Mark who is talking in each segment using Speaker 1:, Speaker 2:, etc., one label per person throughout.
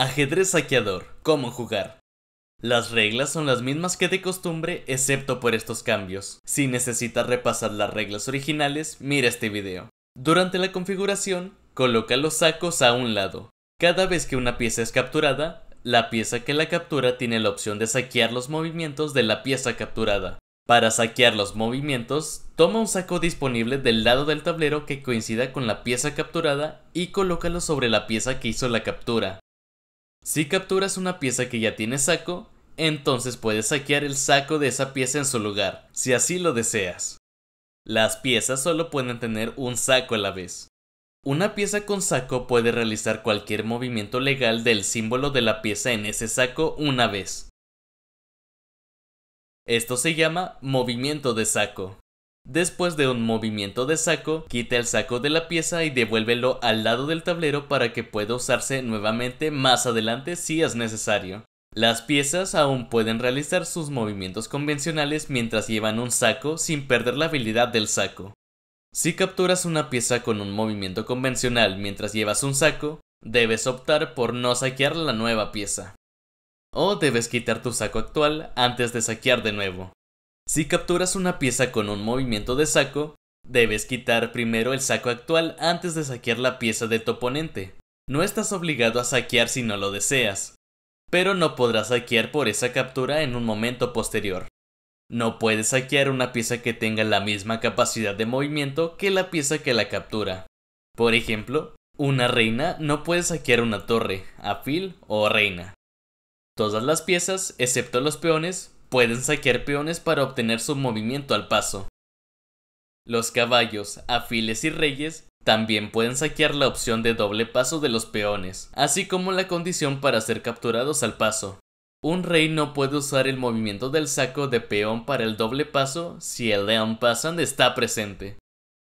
Speaker 1: Ajedrez saqueador. ¿Cómo jugar? Las reglas son las mismas que de costumbre, excepto por estos cambios. Si necesitas repasar las reglas originales, mira este video. Durante la configuración, coloca los sacos a un lado. Cada vez que una pieza es capturada, la pieza que la captura tiene la opción de saquear los movimientos de la pieza capturada. Para saquear los movimientos, toma un saco disponible del lado del tablero que coincida con la pieza capturada y colócalo sobre la pieza que hizo la captura. Si capturas una pieza que ya tiene saco, entonces puedes saquear el saco de esa pieza en su lugar, si así lo deseas. Las piezas solo pueden tener un saco a la vez. Una pieza con saco puede realizar cualquier movimiento legal del símbolo de la pieza en ese saco una vez. Esto se llama movimiento de saco. Después de un movimiento de saco, quita el saco de la pieza y devuélvelo al lado del tablero para que pueda usarse nuevamente más adelante si es necesario. Las piezas aún pueden realizar sus movimientos convencionales mientras llevan un saco sin perder la habilidad del saco. Si capturas una pieza con un movimiento convencional mientras llevas un saco, debes optar por no saquear la nueva pieza. O debes quitar tu saco actual antes de saquear de nuevo. Si capturas una pieza con un movimiento de saco, debes quitar primero el saco actual antes de saquear la pieza de tu oponente. No estás obligado a saquear si no lo deseas, pero no podrás saquear por esa captura en un momento posterior. No puedes saquear una pieza que tenga la misma capacidad de movimiento que la pieza que la captura. Por ejemplo, una reina no puede saquear una torre, afil o reina. Todas las piezas, excepto los peones, Pueden saquear peones para obtener su movimiento al paso. Los caballos, afiles y reyes también pueden saquear la opción de doble paso de los peones, así como la condición para ser capturados al paso. Un rey no puede usar el movimiento del saco de peón para el doble paso si el león pasan está presente.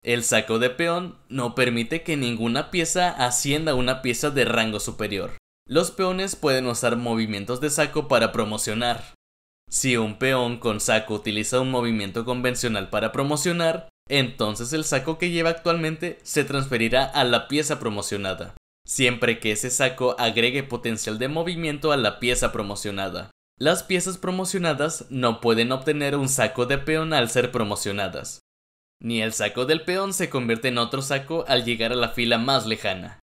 Speaker 1: El saco de peón no permite que ninguna pieza ascienda a una pieza de rango superior. Los peones pueden usar movimientos de saco para promocionar, si un peón con saco utiliza un movimiento convencional para promocionar, entonces el saco que lleva actualmente se transferirá a la pieza promocionada, siempre que ese saco agregue potencial de movimiento a la pieza promocionada. Las piezas promocionadas no pueden obtener un saco de peón al ser promocionadas. Ni el saco del peón se convierte en otro saco al llegar a la fila más lejana.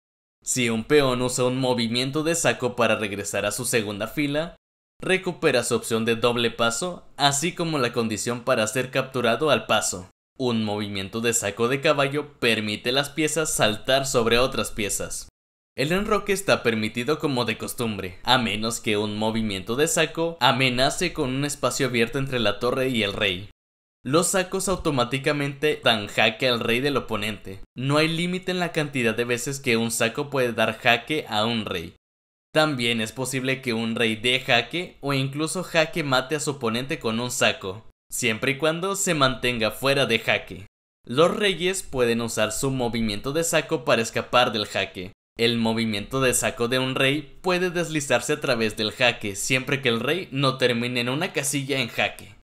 Speaker 1: Si un peón usa un movimiento de saco para regresar a su segunda fila, Recupera su opción de doble paso, así como la condición para ser capturado al paso. Un movimiento de saco de caballo permite las piezas saltar sobre otras piezas. El enroque está permitido como de costumbre, a menos que un movimiento de saco amenace con un espacio abierto entre la torre y el rey. Los sacos automáticamente dan jaque al rey del oponente. No hay límite en la cantidad de veces que un saco puede dar jaque a un rey. También es posible que un rey dé jaque o incluso jaque mate a su oponente con un saco, siempre y cuando se mantenga fuera de jaque. Los reyes pueden usar su movimiento de saco para escapar del jaque. El movimiento de saco de un rey puede deslizarse a través del jaque siempre que el rey no termine en una casilla en jaque.